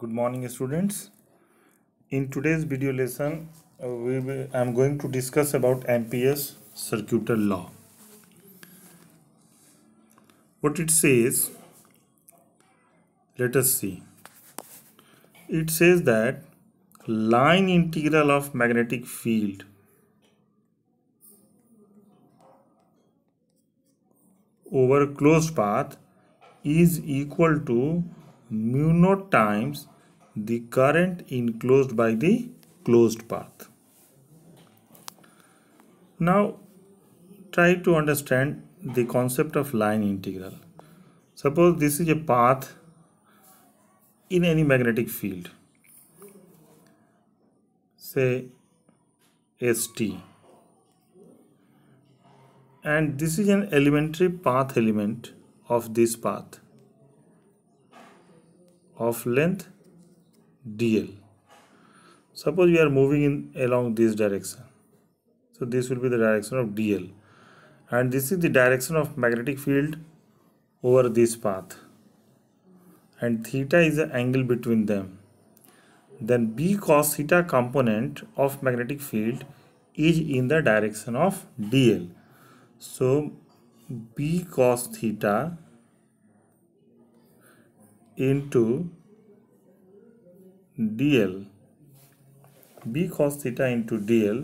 good morning students in today's video lesson uh, we i am going to discuss about ampere's circuital law what it says let us see it says that line integral of magnetic field over closed path is equal to mu naught times the current enclosed by the closed path. Now try to understand the concept of line integral. Suppose this is a path in any magnetic field say ST and this is an elementary path element of this path of length dl suppose we are moving in along this direction so this will be the direction of dl and this is the direction of magnetic field over this path and theta is the angle between them then b cos theta component of magnetic field is in the direction of dl so b cos theta into dl b cos theta into dl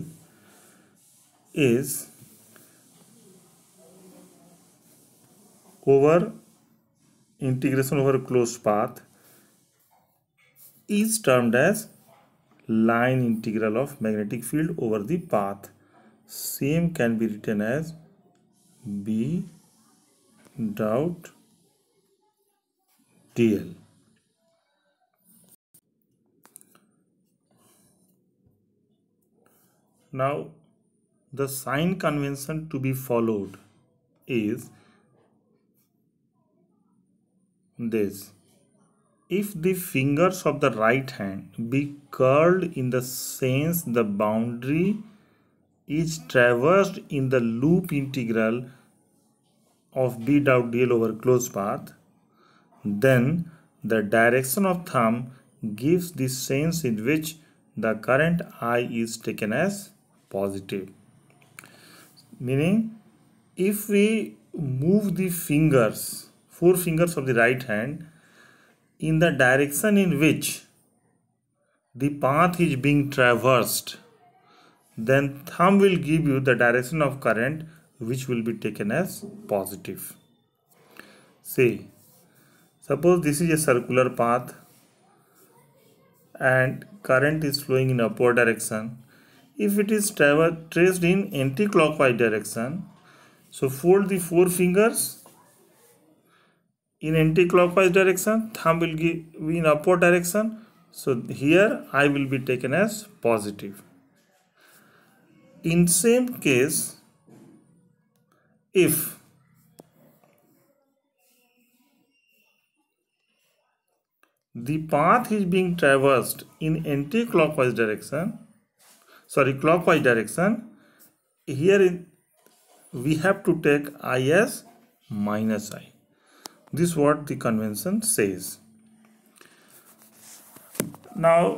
is over integration over closed path is termed as line integral of magnetic field over the path same can be written as b dot TL. Now the sign convention to be followed is this. If the fingers of the right hand be curled in the sense the boundary is traversed in the loop integral of b dot dl over closed path then the direction of thumb gives the sense in which the current I is taken as positive. Meaning, if we move the fingers, four fingers of the right hand, in the direction in which the path is being traversed, then thumb will give you the direction of current which will be taken as positive. Say, Suppose this is a circular path and current is flowing in upward direction. If it is traced in anti-clockwise direction, so fold the four fingers in anti-clockwise direction, thumb will be in upward direction. So here I will be taken as positive. In same case, if the path is being traversed in anti-clockwise direction sorry clockwise direction here in, we have to take i as minus i this what the convention says now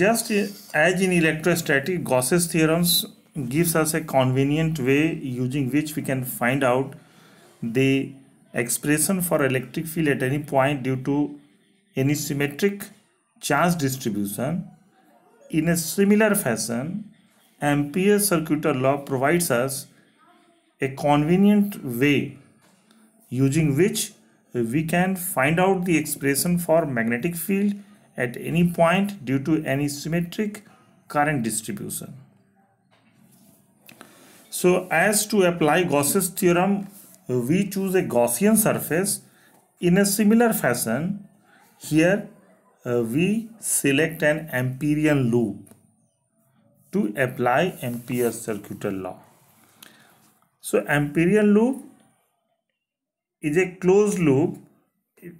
just as in electrostatic gauss's theorems gives us a convenient way using which we can find out the expression for electric field at any point due to any symmetric charge distribution in a similar fashion ampere circular law provides us a convenient way using which we can find out the expression for magnetic field at any point due to any symmetric current distribution. So as to apply Gauss's theorem, we choose a Gaussian surface in a similar fashion here uh, we select an Amperian loop to apply Ampere's circuital law. So Amperian loop is a closed loop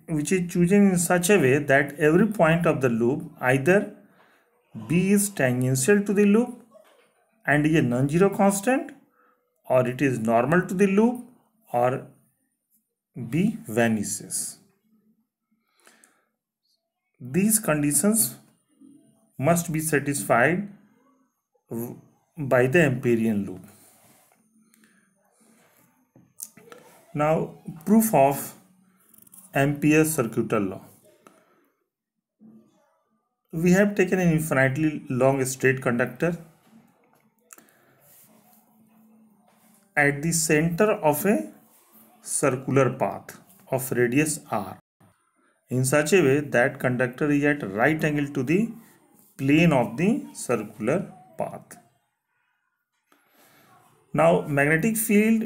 which is chosen in such a way that every point of the loop either B is tangential to the loop and is a non-zero constant or it is normal to the loop or B vanishes these conditions must be satisfied by the Empyrean loop. Now proof of Ampere's circuital law. We have taken an infinitely long straight conductor at the center of a circular path of radius r in such a way that conductor is at right angle to the plane of the circular path. Now magnetic field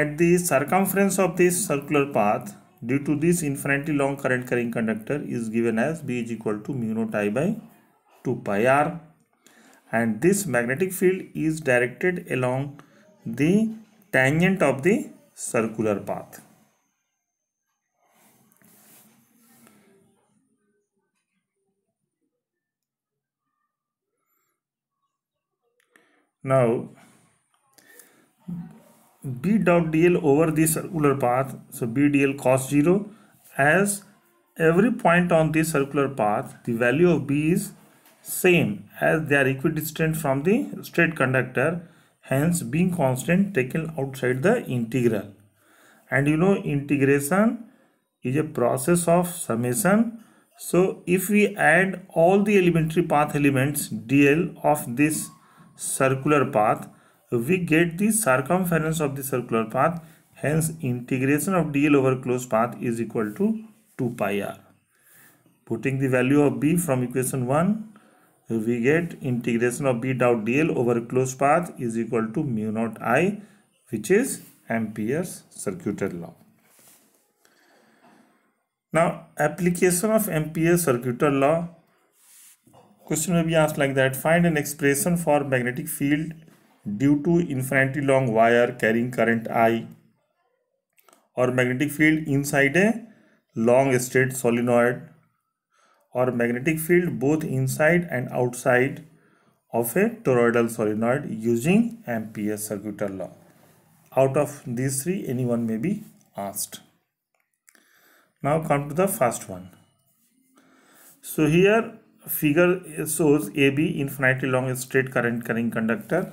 at the circumference of this circular path due to this infinitely long current carrying conductor is given as B is equal to mu naught I by 2 pi r and this magnetic field is directed along the tangent of the circular path. now b dot dl over this circular path so b dl cos 0 as every point on this circular path the value of b is same as they are equidistant from the straight conductor hence being constant taken outside the integral and you know integration is a process of summation so if we add all the elementary path elements dl of this circular path we get the circumference of the circular path hence integration of dl over closed path is equal to 2 pi r putting the value of b from equation 1 we get integration of b dot dl over closed path is equal to mu naught i which is ampere's circuit law now application of ampere's circuit law Question may be asked like that. Find an expression for magnetic field due to infinitely long wire carrying current I or magnetic field inside a long straight solenoid or magnetic field both inside and outside of a toroidal solenoid using Ampere's circuit law. Out of these three, anyone may be asked. Now come to the first one. So here figure shows AB infinitely long straight current carrying conductor.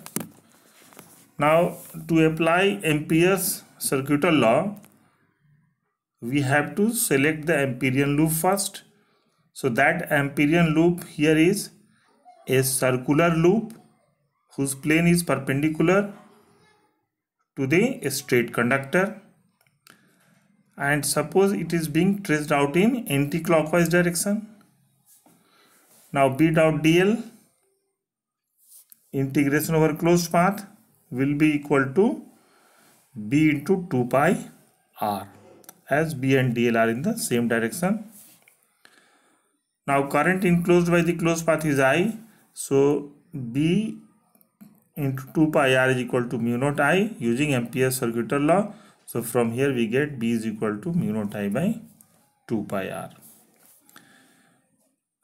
Now to apply Ampere's circuital law, we have to select the Amperean loop first. So that Amperean loop here is a circular loop whose plane is perpendicular to the straight conductor and suppose it is being traced out in anti-clockwise direction now B dot dl integration over closed path will be equal to B into 2 pi R as B and dl are in the same direction. Now current enclosed by the closed path is I. So B into 2 pi R is equal to mu naught I using Ampere's circuital law. So from here we get B is equal to mu naught I by 2 pi R.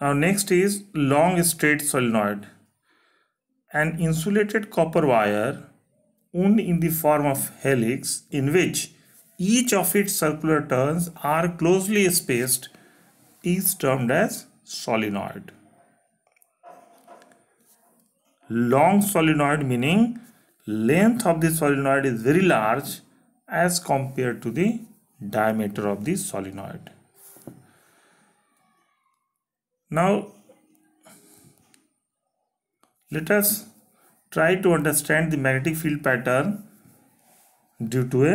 Now next is long straight solenoid. An insulated copper wire wound in the form of helix in which each of its circular turns are closely spaced is termed as solenoid. Long solenoid meaning length of the solenoid is very large as compared to the diameter of the solenoid. Now, let us try to understand the magnetic field pattern due to a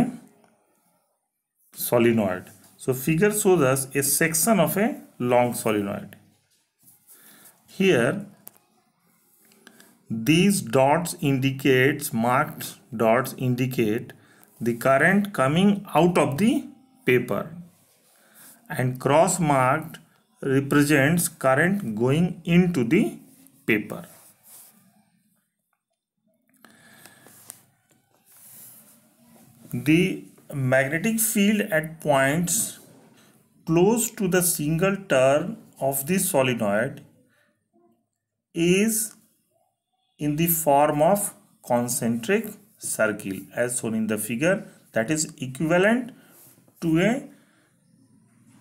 solenoid. So, figure shows us a section of a long solenoid. Here, these dots indicates, marked dots indicate the current coming out of the paper and cross marked represents current going into the paper. The magnetic field at points close to the single turn of the solenoid is in the form of concentric circle as shown in the figure that is equivalent to a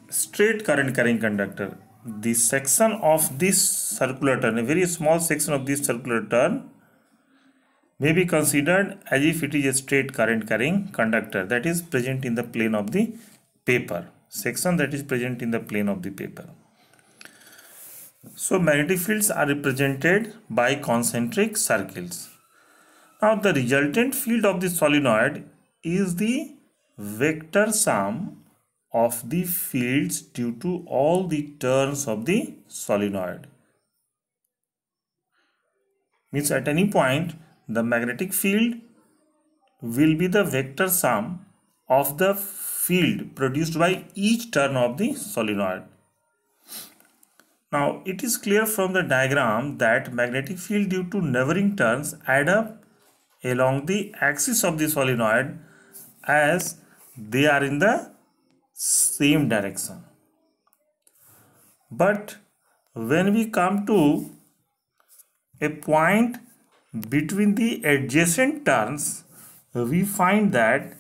straight current carrying conductor the section of this circular turn, a very small section of this circular turn may be considered as if it is a straight current carrying conductor that is present in the plane of the paper, section that is present in the plane of the paper. So magnetic fields are represented by concentric circles. Now the resultant field of the solenoid is the vector sum of the fields due to all the turns of the solenoid. Means at any point the magnetic field will be the vector sum of the field produced by each turn of the solenoid. Now it is clear from the diagram that magnetic field due to neighboring turns add up along the axis of the solenoid as they are in the same direction but when we come to a point between the adjacent turns we find that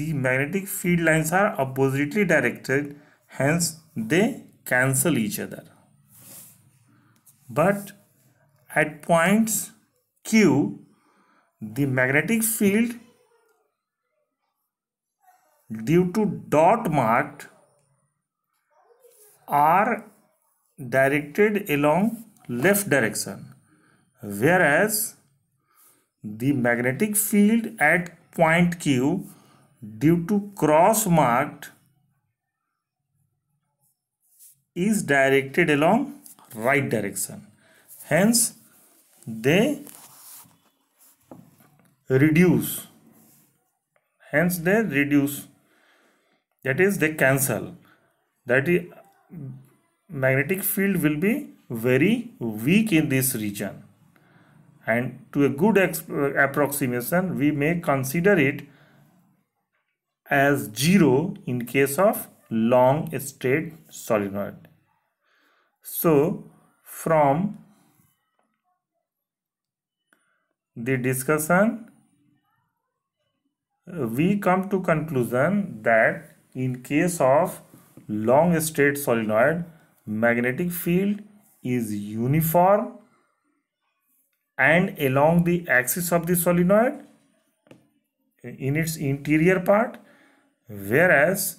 the magnetic field lines are oppositely directed hence they cancel each other but at points q the magnetic field due to dot marked are directed along left direction whereas the magnetic field at point q due to cross marked is directed along right direction hence they reduce hence they reduce that is they cancel that is magnetic field will be very weak in this region and to a good approximation we may consider it as zero in case of long straight solenoid so from the discussion we come to conclusion that in case of long straight solenoid, magnetic field is uniform and along the axis of the solenoid in its interior part whereas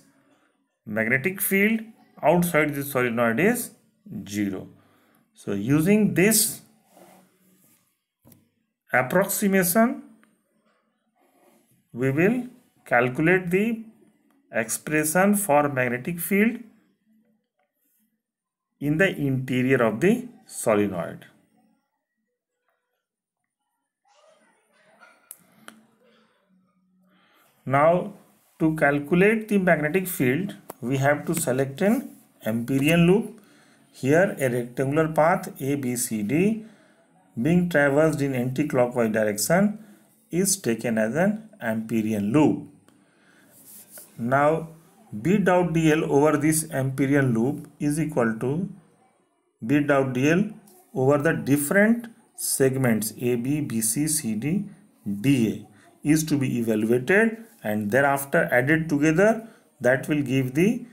magnetic field outside the solenoid is zero. So using this approximation we will calculate the expression for magnetic field in the interior of the solenoid. Now to calculate the magnetic field we have to select an Empyrean loop. Here a rectangular path ABCD being traversed in anti-clockwise direction is taken as an Empyrean loop. Now B dot dl over this Empyrean loop is equal to B dot dl over the different segments AB, BC, CD, DA is to be evaluated and thereafter added together that will give the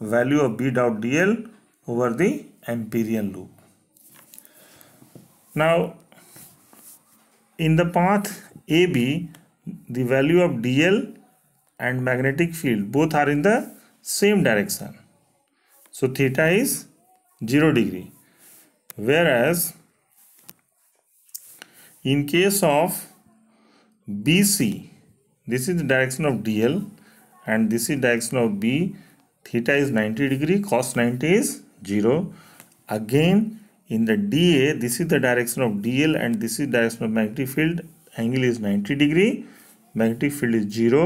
value of B dot dl over the empyrean loop. Now in the path AB the value of dl and magnetic field both are in the same direction so theta is 0 degree whereas in case of bc this is the direction of dl and this is direction of b theta is 90 degree cos 90 is 0 again in the da this is the direction of dl and this is direction of magnetic field angle is 90 degree magnetic field is 0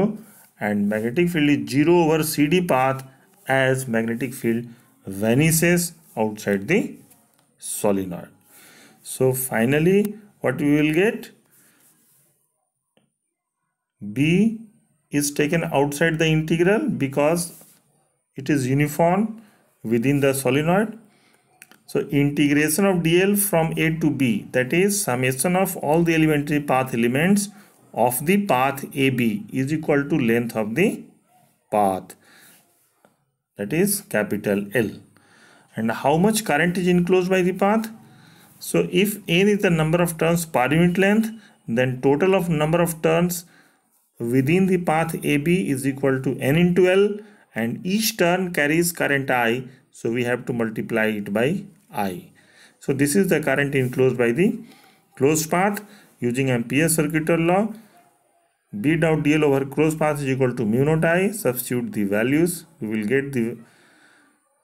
and magnetic field is 0 over CD path as magnetic field vanishes outside the solenoid. So finally what we will get B is taken outside the integral because it is uniform within the solenoid. So integration of dl from a to b that is summation of all the elementary path elements of the path AB is equal to length of the path that is capital L and how much current is enclosed by the path so if n is the number of turns per unit length then total of number of turns within the path AB is equal to n into L and each turn carries current I so we have to multiply it by I so this is the current enclosed by the closed path using Ampere's circuit law B dot dl over cross path is equal to mu naught i. Substitute the values. We will get the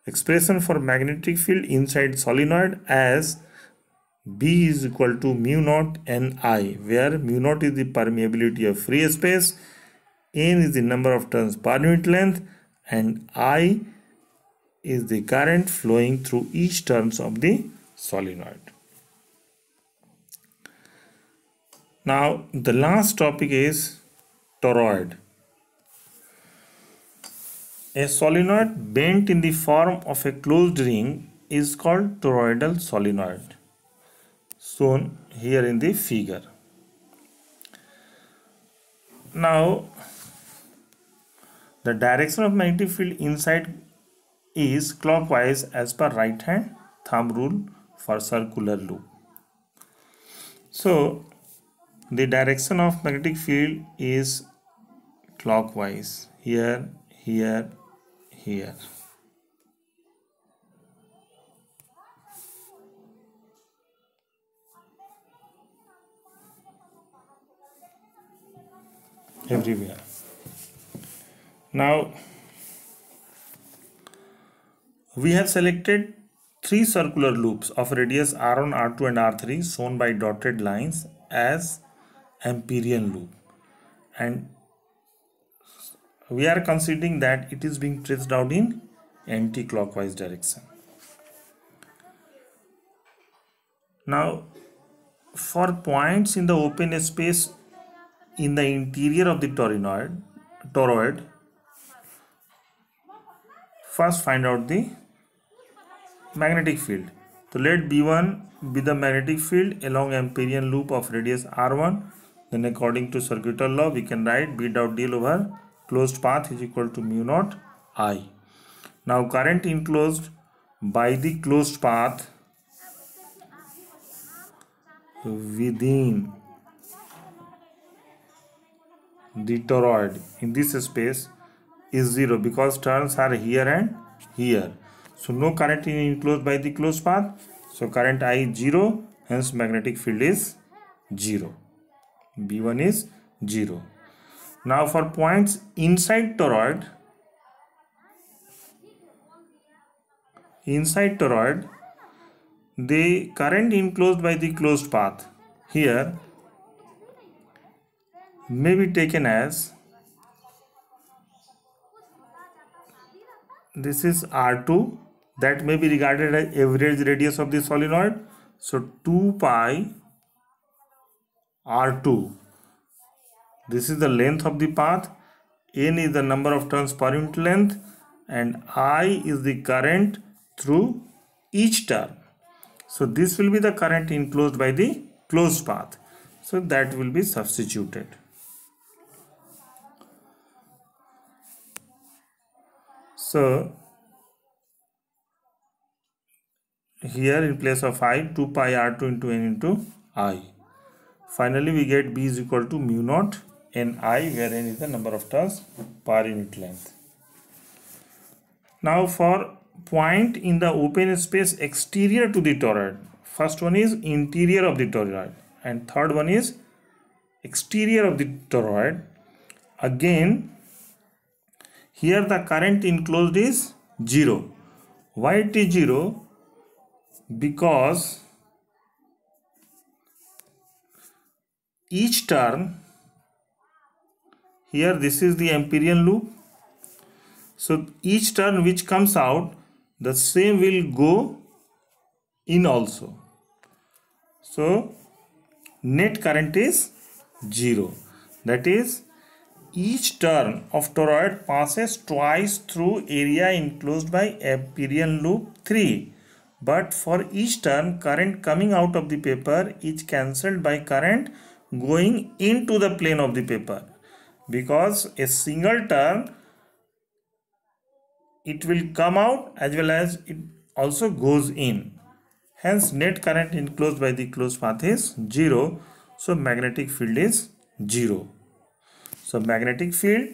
expression for magnetic field inside solenoid as B is equal to mu naught n i, where mu naught is the permeability of free space, n is the number of turns per unit length, and i is the current flowing through each turns of the solenoid. Now the last topic is toroid. A solenoid bent in the form of a closed ring is called toroidal solenoid shown here in the figure. Now the direction of magnetic field inside is clockwise as per right hand thumb rule for circular loop. So the direction of magnetic field is clockwise here here here everywhere now we have selected three circular loops of radius r1 r2 and r3 shown by dotted lines as empyrean loop and we are considering that it is being traced out in anti-clockwise direction. Now for points in the open space in the interior of the toroid, toroid first find out the magnetic field. So let B1 be the magnetic field along Amperian loop of radius R1 then according to circuit law we can write B dot dl over closed path is equal to mu naught I. Now current enclosed by the closed path within the toroid in this space is 0 because turns are here and here. So no current enclosed by the closed path. So current I is 0 hence magnetic field is 0 b1 is 0 now for points inside toroid inside toroid the current enclosed by the closed path here may be taken as this is r2 that may be regarded as average radius of the solenoid so 2 pi R2. This is the length of the path. N is the number of turns per unit length and I is the current through each turn. So this will be the current enclosed by the closed path. So that will be substituted. So here in place of i 2 pi r2 into n into i Finally, we get B is equal to mu naught n i where n is the number of turns per unit length. Now for point in the open space exterior to the toroid. First one is interior of the toroid and third one is exterior of the toroid. Again, here the current enclosed is 0. Why it is 0? Because each turn here this is the Empyrean loop so each turn which comes out the same will go in also so net current is zero that is each turn of toroid passes twice through area enclosed by Empyrean loop 3 but for each turn current coming out of the paper is cancelled by current going into the plane of the paper because a single turn, it will come out as well as it also goes in hence net current enclosed by the closed path is zero so magnetic field is zero so magnetic field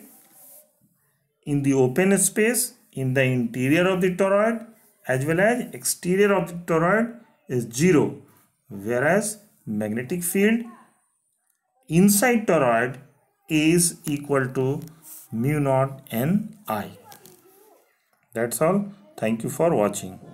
in the open space in the interior of the toroid as well as exterior of the toroid is zero whereas magnetic field inside toroid is equal to mu naught n i. That's all. Thank you for watching.